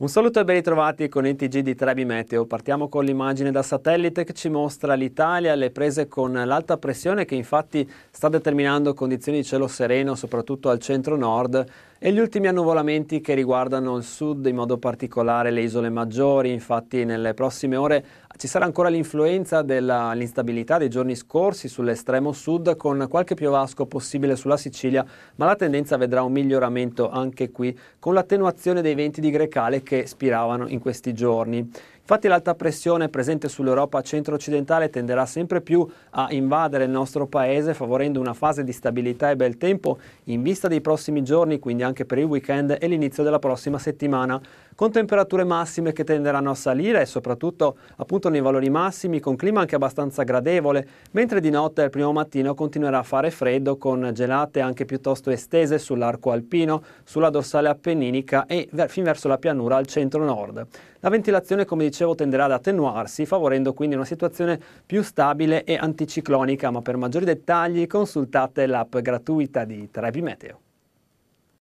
Un saluto e ben ritrovati con il TG di Trebi Meteo. Partiamo con l'immagine da satellite che ci mostra l'Italia le prese con l'alta pressione che infatti sta determinando condizioni di cielo sereno soprattutto al centro-nord e gli ultimi annuvolamenti che riguardano il sud, in modo particolare le isole maggiori, infatti nelle prossime ore ci sarà ancora l'influenza dell'instabilità dei giorni scorsi sull'estremo sud con qualche piovasco possibile sulla Sicilia, ma la tendenza vedrà un miglioramento anche qui con l'attenuazione dei venti di Grecale che spiravano in questi giorni. Infatti l'alta pressione presente sull'Europa centro-occidentale tenderà sempre più a invadere il nostro paese, favorendo una fase di stabilità e bel tempo in vista dei prossimi giorni, quindi anche per il weekend e l'inizio della prossima settimana, con temperature massime che tenderanno a salire e soprattutto appunto nei valori massimi, con clima anche abbastanza gradevole, mentre di notte al primo mattino continuerà a fare freddo con gelate anche piuttosto estese sull'arco alpino, sulla dorsale appenninica e fin verso la pianura al centro-nord. La ventilazione, come dicevo, tenderà ad attenuarsi, favorendo quindi una situazione più stabile e anticiclonica, ma per maggiori dettagli consultate l'app gratuita di Terapi Meteo.